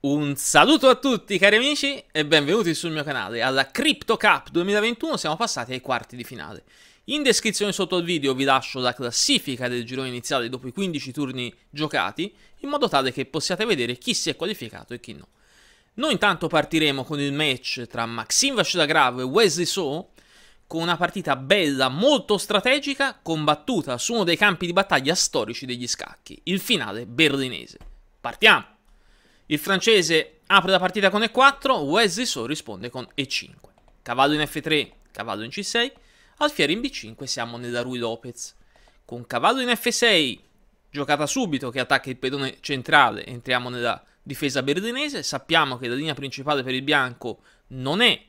Un saluto a tutti cari amici e benvenuti sul mio canale. Alla Crypto Cup 2021 siamo passati ai quarti di finale. In descrizione sotto al video vi lascio la classifica del girone iniziale dopo i 15 turni giocati, in modo tale che possiate vedere chi si è qualificato e chi no. Noi intanto partiremo con il match tra Maxim Vashdagrav e Wesley So, con una partita bella, molto strategica, combattuta su uno dei campi di battaglia storici degli scacchi, il finale berlinese. Partiamo! Il francese apre la partita con E4, Wesley So risponde con E5. Cavallo in F3, cavallo in C6, alfiere in B5 siamo nella Rui Lopez. Con cavallo in F6, giocata subito che attacca il pedone centrale, entriamo nella difesa berlinese, sappiamo che la linea principale per il bianco non è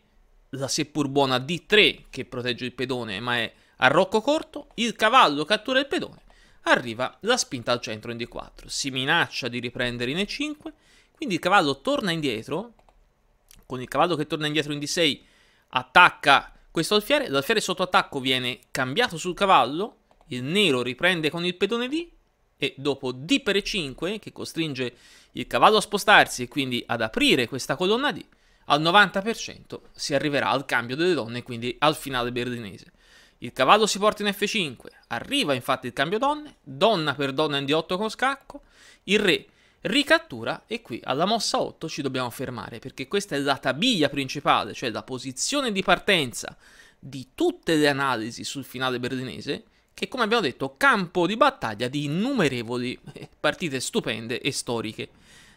la seppur buona D3 che protegge il pedone, ma è a rocco corto, il cavallo cattura il pedone, arriva la spinta al centro in D4, si minaccia di riprendere in E5, quindi il cavallo torna indietro, con il cavallo che torna indietro in D6 attacca questo alfiere, l'alfiere sotto attacco viene cambiato sul cavallo, il nero riprende con il pedone D e dopo D per e 5 che costringe il cavallo a spostarsi e quindi ad aprire questa colonna D, al 90% si arriverà al cambio delle donne, quindi al finale berlinese. Il cavallo si porta in F5, arriva infatti il cambio donne, donna per donna in D8 con scacco, il re ricattura e qui alla mossa 8 ci dobbiamo fermare perché questa è la tabiglia principale, cioè la posizione di partenza di tutte le analisi sul finale berlinese che come abbiamo detto campo di battaglia di innumerevoli eh, partite stupende e storiche.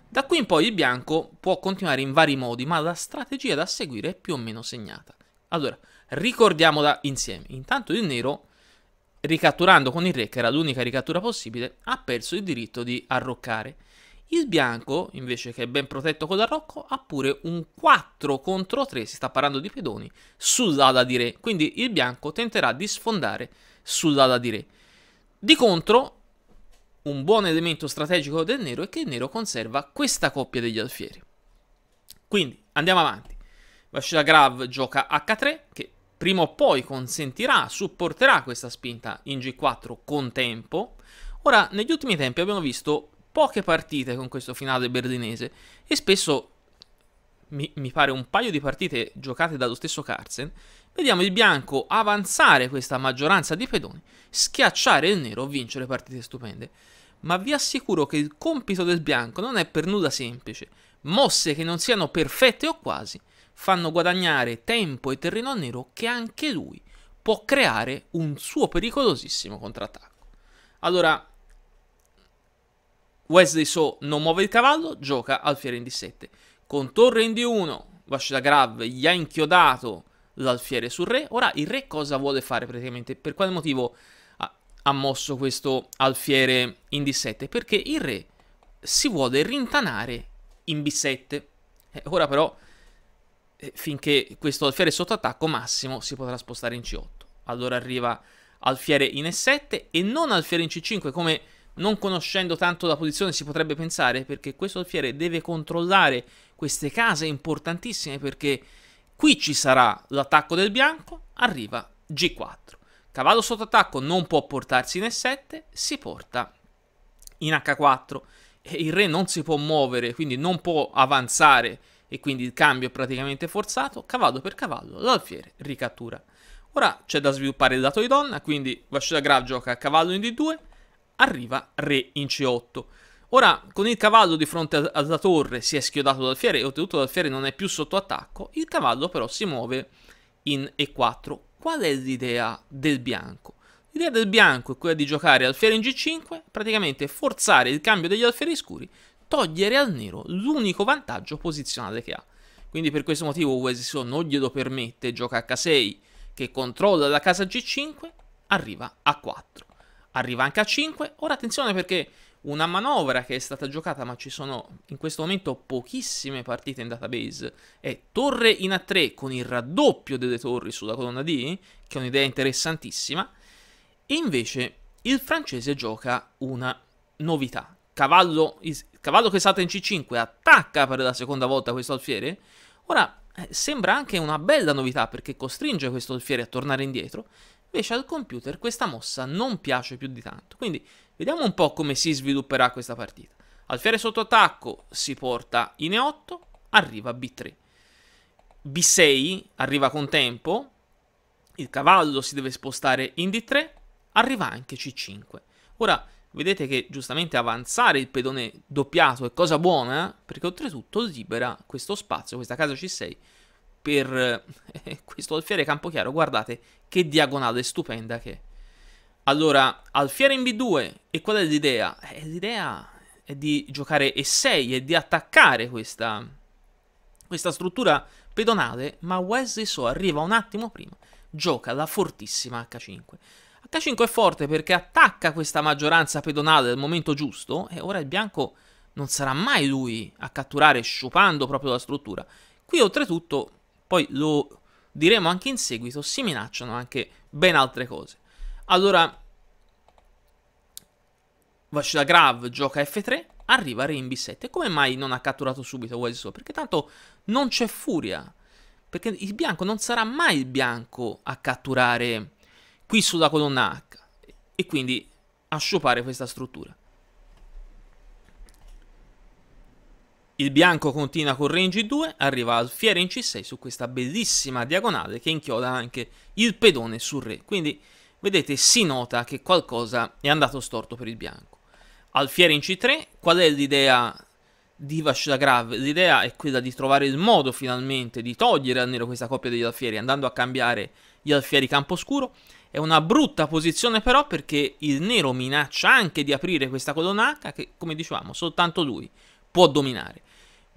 Da qui in poi il bianco può continuare in vari modi, ma la strategia da seguire è più o meno segnata. Allora, ricordiamola insieme. Intanto il nero, ricatturando con il re, che era l'unica ricattura possibile, ha perso il diritto di arroccare il bianco, invece che è ben protetto con l'arrocco, ha pure un 4 contro 3, si sta parlando di pedoni, sull'ala di re. Quindi il bianco tenterà di sfondare sull'ala di re. Di contro, un buon elemento strategico del nero è che il nero conserva questa coppia degli alfieri. Quindi, andiamo avanti. Vascila Grav gioca H3, che prima o poi consentirà, supporterà questa spinta in G4 con tempo. Ora, negli ultimi tempi abbiamo visto poche partite con questo finale berlinese e spesso, mi, mi, pare un paio di partite giocate dallo stesso Carsen, vediamo il bianco avanzare questa maggioranza di pedoni, schiacciare il nero, vincere partite stupende. Ma vi assicuro che il compito del bianco non è per nulla semplice. Mosse che non siano perfette o quasi fanno guadagnare tempo e terreno al nero che anche lui può creare un suo pericolosissimo contrattacco. Allora, Wesley So non muove il cavallo, gioca alfiere in D7. Con torre in D1, Grav gli ha inchiodato l'alfiere sul re. Ora il re cosa vuole fare praticamente? Per quale motivo ha, ha mosso questo alfiere in D7? Perché il re si vuole rintanare in B7. Eh, ora però, eh, finché questo alfiere è sotto attacco, Massimo si potrà spostare in C8. Allora arriva alfiere in E7 e non alfiere in C5 come non conoscendo tanto la posizione si potrebbe pensare perché questo alfiere deve controllare queste case importantissime perché qui ci sarà l'attacco del bianco, arriva G4. Cavallo sotto attacco non può portarsi in E7, si porta in H4 e il re non si può muovere, quindi non può avanzare e quindi il cambio è praticamente forzato, cavallo per cavallo l'alfiere ricattura. Ora c'è da sviluppare il lato di donna, quindi Vascella Grav gioca a cavallo in D2, arriva re in C8. Ora, con il cavallo di fronte alla torre si è schiodato dal fiere e ottenuto dal fiere non è più sotto attacco, il cavallo però si muove in E4. Qual è l'idea del bianco? L'idea del bianco è quella di giocare alfiere in G5, praticamente forzare il cambio degli alfieri scuri, togliere al nero l'unico vantaggio posizionale che ha. Quindi per questo motivo Uesisio non glielo permette, gioca H6 che controlla la casa G5, arriva a 4 arriva anche a 5. Ora attenzione perché una manovra che è stata giocata, ma ci sono in questo momento pochissime partite in database, è torre in A3 con il raddoppio delle torri sulla colonna D, che è un'idea interessantissima, e invece il francese gioca una novità. Cavallo, il cavallo che salta in C5 attacca per la seconda volta questo alfiere. Ora, eh, sembra anche una bella novità perché costringe questo alfiere a tornare indietro, Invece al computer questa mossa non piace più di tanto, quindi vediamo un po' come si svilupperà questa partita. Alfiere sotto attacco si porta in E8, arriva B3. B6 arriva con tempo, il cavallo si deve spostare in D3, arriva anche C5. Ora, vedete che giustamente avanzare il pedone doppiato è cosa buona, eh? perché oltretutto libera questo spazio, questa casa C6, per eh, questo alfiere Campochiaro, guardate che diagonale stupenda che è. Allora, alfiere in B2, e qual è l'idea? Eh, l'idea è di giocare E6 e di attaccare questa, questa struttura pedonale, ma Wesley So arriva un attimo prima, gioca la fortissima H5. H5 è forte perché attacca questa maggioranza pedonale al momento giusto, e ora il bianco non sarà mai lui a catturare sciupando proprio la struttura. Qui oltretutto poi lo diremo anche in seguito, si minacciano anche ben altre cose. Allora, Vascila Grav gioca F3, arriva Re in B7. Come mai non ha catturato subito Welso? Perché tanto non c'è furia. Perché il bianco non sarà mai il bianco a catturare qui sulla colonna H. E quindi a sciupare questa struttura. Il bianco continua con range 2, arriva alfiere in C6 su questa bellissima diagonale che inchioda anche il pedone sul re. Quindi vedete si nota che qualcosa è andato storto per il bianco. Alfiere in C3, qual è l'idea di Vashdagrav? L'idea è quella di trovare il modo finalmente di togliere al nero questa coppia degli alfieri andando a cambiare gli alfieri campo scuro. È una brutta posizione però perché il nero minaccia anche di aprire questa colonna H che come dicevamo soltanto lui può dominare.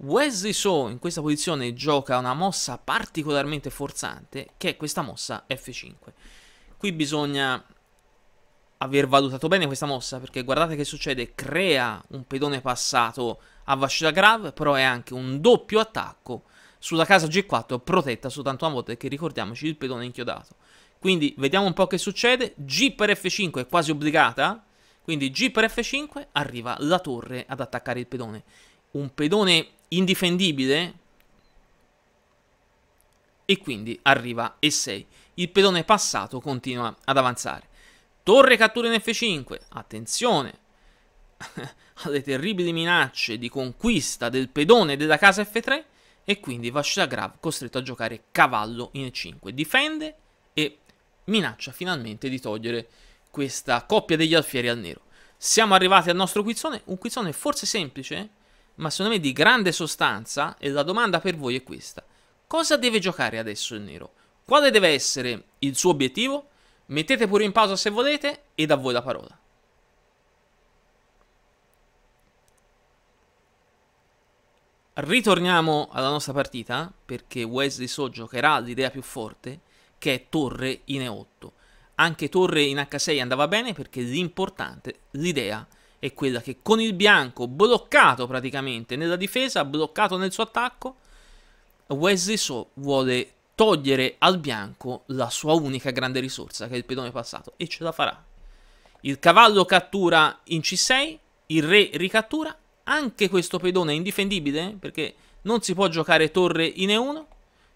Wesley So in questa posizione gioca una mossa particolarmente forzante che è questa mossa F5. Qui bisogna aver valutato bene questa mossa perché guardate che succede, crea un pedone passato a Vascita Grav, però è anche un doppio attacco sulla casa G4 protetta soltanto una volta che ricordiamoci il pedone inchiodato. Quindi vediamo un po' che succede, G per F5 è quasi obbligata, quindi G per F5 arriva la torre ad attaccare il pedone un pedone indifendibile e quindi arriva E6. Il pedone passato continua ad avanzare. Torre cattura in F5, attenzione alle terribili minacce di conquista del pedone della casa F3 e quindi Vashtagrav costretto a giocare cavallo in E5. Difende e minaccia finalmente di togliere questa coppia degli alfieri al nero. Siamo arrivati al nostro quizzone, un quizzone forse semplice, eh? ma secondo me di grande sostanza, e la domanda per voi è questa. Cosa deve giocare adesso il nero? Quale deve essere il suo obiettivo? Mettete pure in pausa se volete e da voi la parola. Ritorniamo alla nostra partita perché Wesley So giocherà l'idea più forte che è torre in E8. Anche torre in H6 andava bene perché l'importante, l'idea è è quella che con il bianco bloccato praticamente nella difesa, bloccato nel suo attacco, Wesley So vuole togliere al bianco la sua unica grande risorsa che è il pedone passato e ce la farà. Il cavallo cattura in C6, il re ricattura, anche questo pedone è indifendibile perché non si può giocare torre in E1,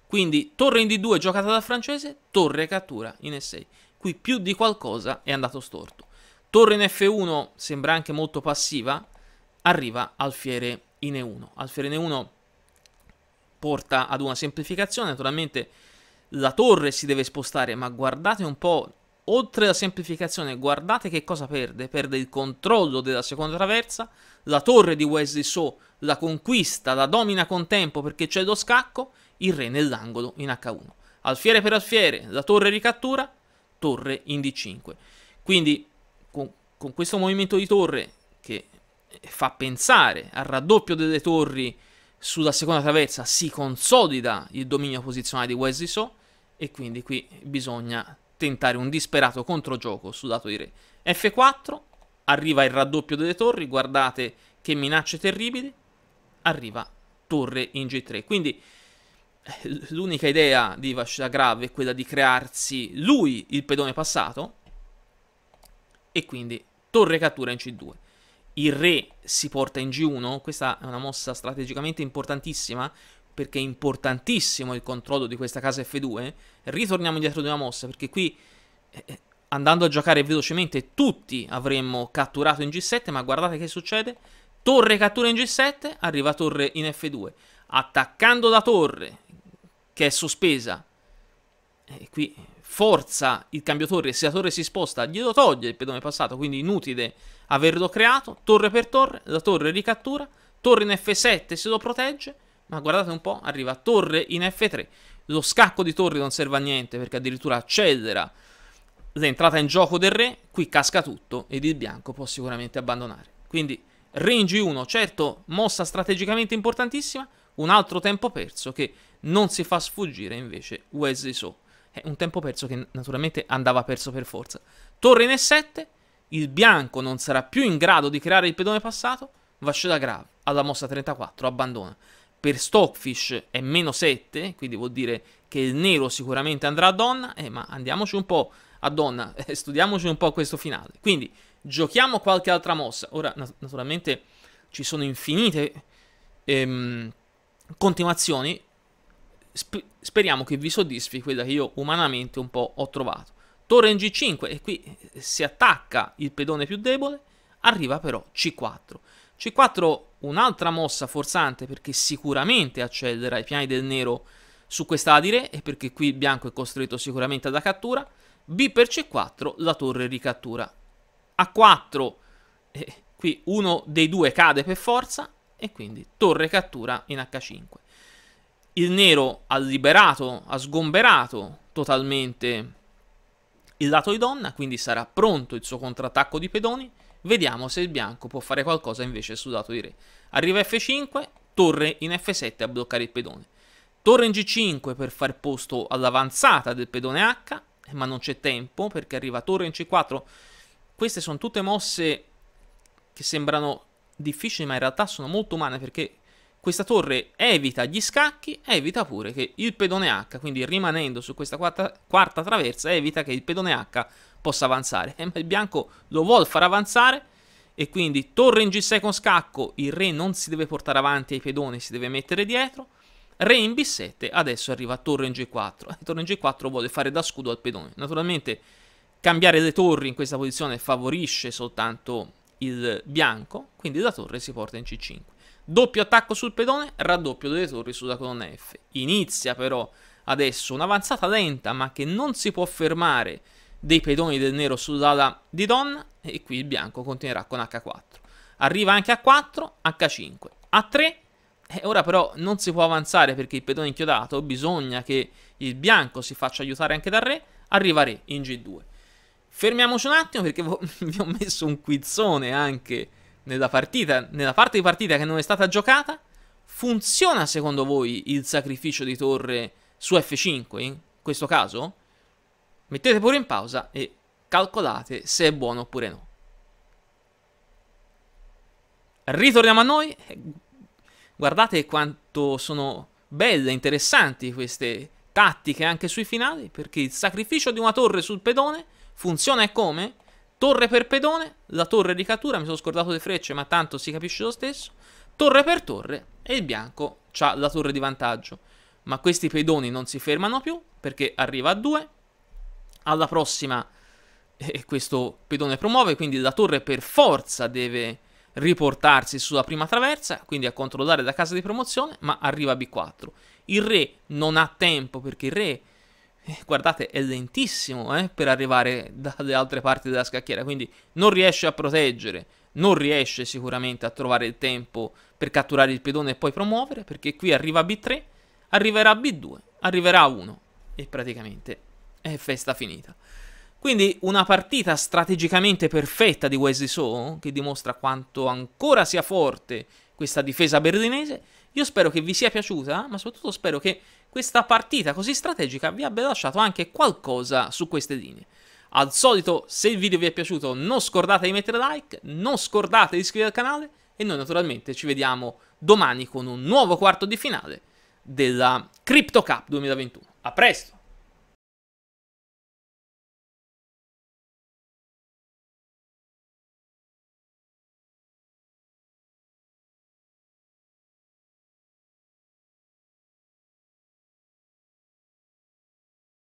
quindi torre in D2 giocata dal francese, torre cattura in E6. Qui più di qualcosa è andato storto. Torre in F1 sembra anche molto passiva, arriva alfiere in E1. Alfiere in E1 porta ad una semplificazione, naturalmente la torre si deve spostare, ma guardate un po', oltre la semplificazione, guardate che cosa perde, perde il controllo della seconda traversa, la torre di Wesley So la conquista, la domina con tempo perché c'è lo scacco, il re nell'angolo in H1. Alfiere per alfiere, la torre ricattura, torre in D5. Quindi con questo movimento di torre che eh, fa pensare al raddoppio delle torri sulla seconda traversa si consolida il dominio posizionale di Wesley So e quindi qui bisogna tentare un disperato controgioco sul lato di re. F4, arriva il raddoppio delle torri, guardate che minacce terribili, arriva torre in G3. Quindi eh, l'unica idea di Vashdagrav è quella di crearsi lui il pedone passato e quindi torre cattura in C2. Il re si porta in G1, questa è una mossa strategicamente importantissima perché è importantissimo il controllo di questa casa F2. Ritorniamo indietro di una mossa perché qui eh, eh, andando a giocare velocemente tutti avremmo catturato in G7, ma guardate che succede. Torre cattura in G7, arriva torre in F2. Attaccando la torre, che è sospesa. E qui forza il cambio torre, se la torre si sposta glielo toglie il pedone passato, quindi inutile averlo creato, torre per torre, la torre ricattura, torre in F7 se lo protegge, ma guardate un po', arriva torre in F3, lo scacco di torre non serve a niente perché addirittura accelera l'entrata in gioco del re, qui casca tutto ed il bianco può sicuramente abbandonare. Quindi re in G1, certo mossa strategicamente importantissima, un altro tempo perso che non si fa sfuggire invece Wesley So è eh, un tempo perso che naturalmente andava perso per forza. Torre in E7, il bianco non sarà più in grado di creare il pedone passato, vasce da Grave alla mossa 34 abbandona. Per Stockfish è meno 7, quindi vuol dire che il nero sicuramente andrà a donna, eh, ma andiamoci un po' a donna, eh, studiamoci un po' questo finale. Quindi giochiamo qualche altra mossa. Ora nat naturalmente ci sono infinite ehm, continuazioni, sp speriamo che vi soddisfi quella che io umanamente un po' ho trovato. Torre in G5 e qui eh, si attacca il pedone più debole, arriva però C4. C4 un'altra mossa forzante perché sicuramente accelera i piani del nero su questa adire e perché qui il bianco è costretto sicuramente alla cattura. B per C4 la torre ricattura. A4 eh, qui uno dei due cade per forza e quindi torre cattura in H5 il nero ha liberato, ha sgomberato totalmente il lato di donna, quindi sarà pronto il suo contrattacco di pedoni. Vediamo se il bianco può fare qualcosa invece sul lato di re. Arriva F5, torre in F7 a bloccare il pedone. Torre in G5 per far posto all'avanzata del pedone H, ma non c'è tempo perché arriva torre in C4. Queste sono tutte mosse che sembrano difficili, ma in realtà sono molto umane perché questa torre evita gli scacchi, evita pure che il pedone H, quindi rimanendo su questa quarta, quarta traversa, evita che il pedone H possa avanzare. Eh, ma il bianco lo vuole far avanzare e quindi torre in G6 con scacco, il re non si deve portare avanti ai pedoni, si deve mettere dietro. Re in B7, adesso arriva torre in G4. Torre in G4 vuole fare da scudo al pedone. Naturalmente cambiare le torri in questa posizione favorisce soltanto il bianco, quindi la torre si porta in C5. Doppio attacco sul pedone, raddoppio delle torri sulla colonna F. Inizia però adesso un'avanzata lenta ma che non si può fermare dei pedoni del nero sull'ala di Donna e qui il bianco continuerà con H4. Arriva anche a 4, H5, A3 e ora però non si può avanzare perché il pedone è inchiodato, bisogna che il bianco si faccia aiutare anche dal re, arriva re in G2. Fermiamoci un attimo perché vi ho messo un quizzone anche nella partita, nella parte di partita che non è stata giocata, funziona secondo voi il sacrificio di torre su F5 in questo caso? Mettete pure in pausa e calcolate se è buono oppure no. Ritorniamo a noi. Guardate quanto sono belle, interessanti queste tattiche anche sui finali, perché il sacrificio di una torre sul pedone funziona e come? Torre per pedone, la torre di cattura, mi sono scordato le frecce ma tanto si capisce lo stesso. Torre per torre e il bianco ha la torre di vantaggio. Ma questi pedoni non si fermano più perché arriva a 2. Alla prossima eh, questo pedone promuove, quindi la torre per forza deve riportarsi sulla prima traversa, quindi a controllare la casa di promozione, ma arriva a B4. Il re non ha tempo perché il re guardate, è lentissimo eh, per arrivare dalle altre parti della scacchiera, quindi non riesce a proteggere, non riesce sicuramente a trovare il tempo per catturare il pedone e poi promuovere, perché qui arriva B3, arriverà B2, arriverà 1 e praticamente è festa finita. Quindi una partita strategicamente perfetta di Wesley So, che dimostra quanto ancora sia forte questa difesa berlinese. Io spero che vi sia piaciuta, ma soprattutto spero che questa partita così strategica vi abbia lasciato anche qualcosa su queste linee. Al solito, se il video vi è piaciuto, non scordate di mettere like, non scordate di iscrivervi al canale e noi naturalmente ci vediamo domani con un nuovo quarto di finale della Crypto Cup 2021. A presto!